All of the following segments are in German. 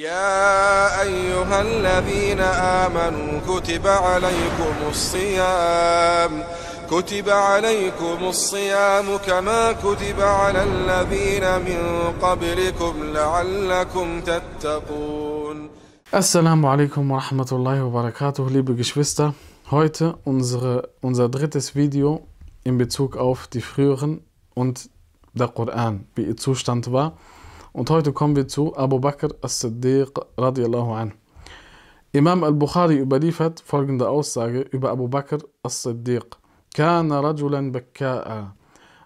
يا أيها الذين آمنوا كتب عليكم الصيام كتب عليكم الصيام كما كتب على الذين من قبلكم لعلكم تتقون السلام عليكم ورحمة الله وبركاته liebe Geschwister heute unsere, unser drittes Video in Bezug auf die früheren und der Koran wie ihr Zustand war und heute kommen wir zu Abu Bakr as-Siddiq radiallahu an. Imam al-Bukhari überliefert folgende Aussage über Abu Bakr as-Siddiq. Kana rajulan bakka'a.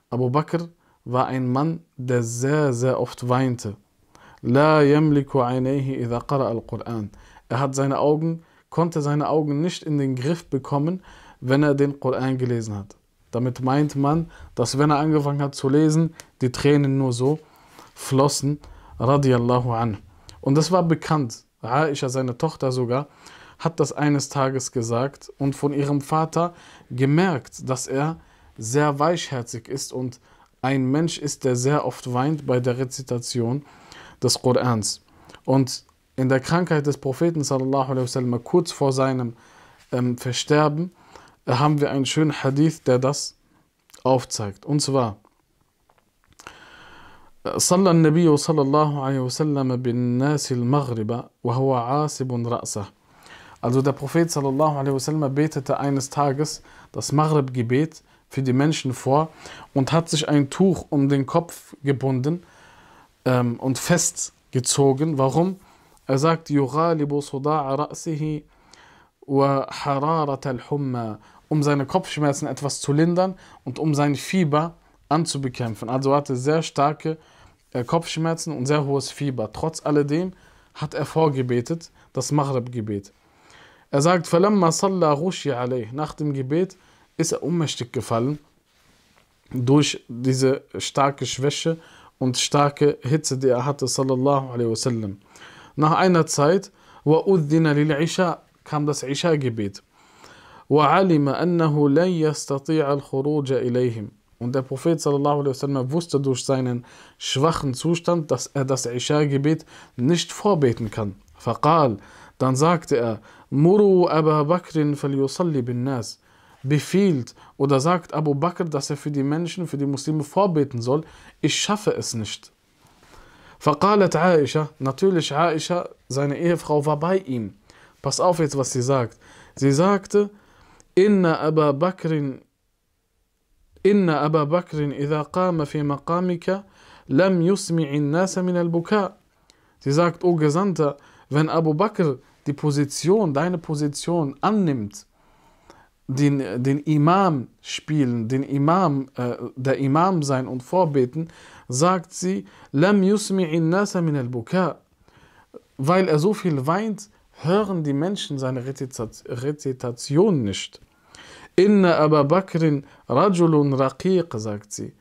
Abu Bakr war ein Mann, der sehr, sehr oft weinte. La yamliku idha qara al-Quran. Er hat seine Augen, konnte seine Augen nicht in den Griff bekommen, wenn er den Koran gelesen hat. Damit meint man, dass wenn er angefangen hat zu lesen, die Tränen nur so flossen, radiallahu anhu. Und das war bekannt. Aisha, seine Tochter sogar, hat das eines Tages gesagt und von ihrem Vater gemerkt, dass er sehr weichherzig ist und ein Mensch ist, der sehr oft weint bei der Rezitation des Korans. Und in der Krankheit des Propheten, sallallahu alaihi wasallam, kurz vor seinem ähm, Versterben, haben wir einen schönen Hadith, der das aufzeigt. Und zwar, صلى النبي صلى الله عليه وسلم بالناس المغرب وهو عاصب رأسه Also der Prophet sallallahu alaihi wasallam betete eines Tages das Maghrib-Gebet für die Menschen vor und hat sich ein Tuch um den Kopf gebunden ähm, und festgezogen. Warum? Er sagt, Um seine Kopfschmerzen etwas zu lindern und um sein Fieber anzubekämpfen. Also hatte sehr starke äh, Kopfschmerzen und sehr hohes Fieber. Trotz alledem hat er vorgebetet, das maghreb gebet Er sagt, Nach dem Gebet ist er ohnmächtig gefallen durch diese starke Schwäche und starke Hitze, die er hatte, Nach einer Zeit, kam das Isha-Gebet. وَعَلِمَ أَنَّهُ لَنْ يَسْتَطِيعَ الْخُرُوجَ إِلَيْهِمْ und der Prophet sallallahu alaihi wasallam wusste durch seinen schwachen Zustand, dass er das Isha-Gebet nicht vorbeten kann. Faqal, dann sagte er, Muru Abu Bakrin falyusalli bin Nas. Befiehlt oder sagt Abu Bakr, dass er für die Menschen, für die Muslime vorbeten soll. Ich schaffe es nicht. Faqalat Aisha, natürlich Aisha, seine Ehefrau war bei ihm. Pass auf jetzt, was sie sagt. Sie sagte, Inna Abu Bakrin إن أبا بكر إذا قام في مقامك لم يسمع الناس من البكاء Sie sagt, O Gesandter, wenn Abu Bakr die Position, deine Position annimmt, den, den Imam spielen, den Imam, äh, der Imam sein und vorbeten, sagt sie, Lam yusmi'in nasa min al-buka. Weil er so viel weint, hören die Menschen seine Rezitation nicht. Inna Abu Bakrin Rajulun Raqiq, sagt sie.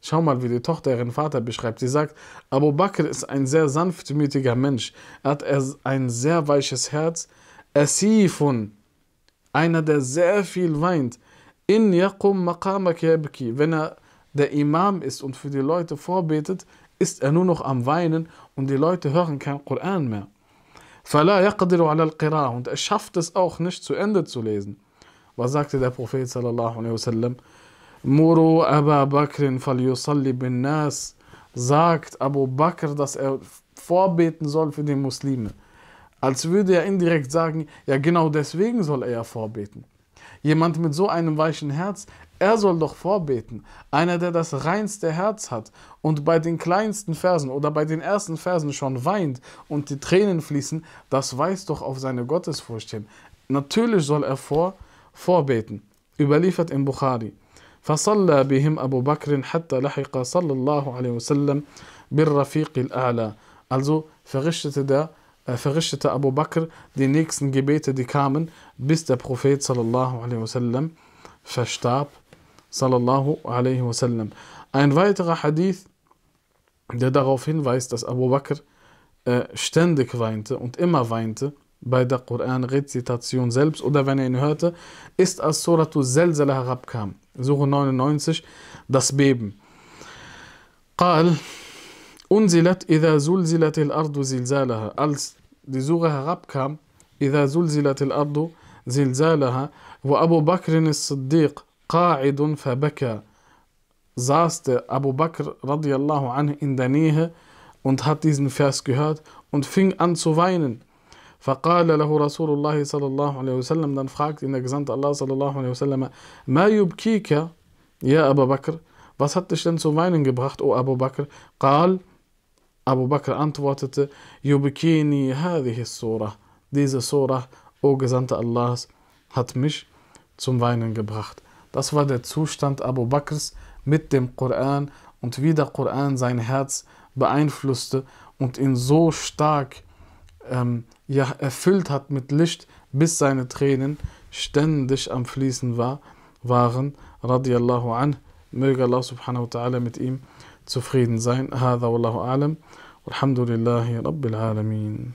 Schau mal, wie die Tochter ihren Vater beschreibt. Sie sagt, Abu Bakr ist ein sehr sanftmütiger Mensch. Er hat ein sehr weiches Herz. Asifun, einer, der sehr viel weint. In Yaqum Maqamak Yabki, wenn er der Imam ist und für die Leute vorbetet, ist er nur noch am Weinen und die Leute hören kein Koran mehr. فلا يقدر على القراءة und er schafft es auch nicht zu Ende zu lesen. Was sagte der Prophet sallallahu alaihi wasallam? Muru Aba Bakrin falyusalli bin Nas. Sagt Abu Bakr, dass er vorbeten soll für die Muslime. Als würde er indirekt sagen, ja genau deswegen soll er ja vorbeten. Jemand mit so einem weichen Herz, er soll doch vorbeten. Einer, der das reinste Herz hat und bei den kleinsten Versen oder bei den ersten Versen schon weint und die Tränen fließen, das weist doch auf seine Gottesfurcht hin. Natürlich soll er vorbeten vorbeten. Überliefert in Bukhari. فصلى بهم أبو بكر حتى لحق صلى الله عليه وسلم بالرفيق الأعلى. Also verrichtete der verrichtete Abu Bakr die nächsten Gebete, die kamen, bis der Prophet sallallahu alaihi wasallam verstarb. Sallallahu alaihi wasallam. Ein weiterer Hadith, der darauf hinweist, dass Abu Bakr äh, ständig weinte und immer weinte, bei der Koran-Rezitation selbst oder wenn er ihn hörte, ist als Suratu Zelzala herabkam. Suche 99, das Beben. قال أنزلت إذا زلزلت الأرض زلزالها als die Sure herabkam إذا زلزلت الأرض زلزالها وأبو بكر الصديق قاعد فبكى saß der Abu Bakr radiallahu anh in der Nähe und hat diesen Vers gehört und fing an zu weinen فقال له رسول الله صلى الله عليه وسلم dann fragt ihn der Gesandte Allah صلى الله عليه وسلم ما يبكيك يا أبا بكر was hat dich denn zu weinen gebracht o Abu Bakr قال Abu Bakr antwortete يبكيني هذه السورة diese Surah o Gesandte Allahs hat mich zum Weinen gebracht das war der Zustand Abu Bakrs mit dem Koran und wie der Koran sein Herz beeinflusste und ihn so stark beeinflusste ähm, ja, erfüllt hat mit Licht, bis seine Tränen ständig am Fließen war, waren. Radiallahu an, möge Allah subhanahu wa ta'ala mit ihm zufrieden sein. Hada wallahu alam. Alhamdulillahi Rabbil Alameen.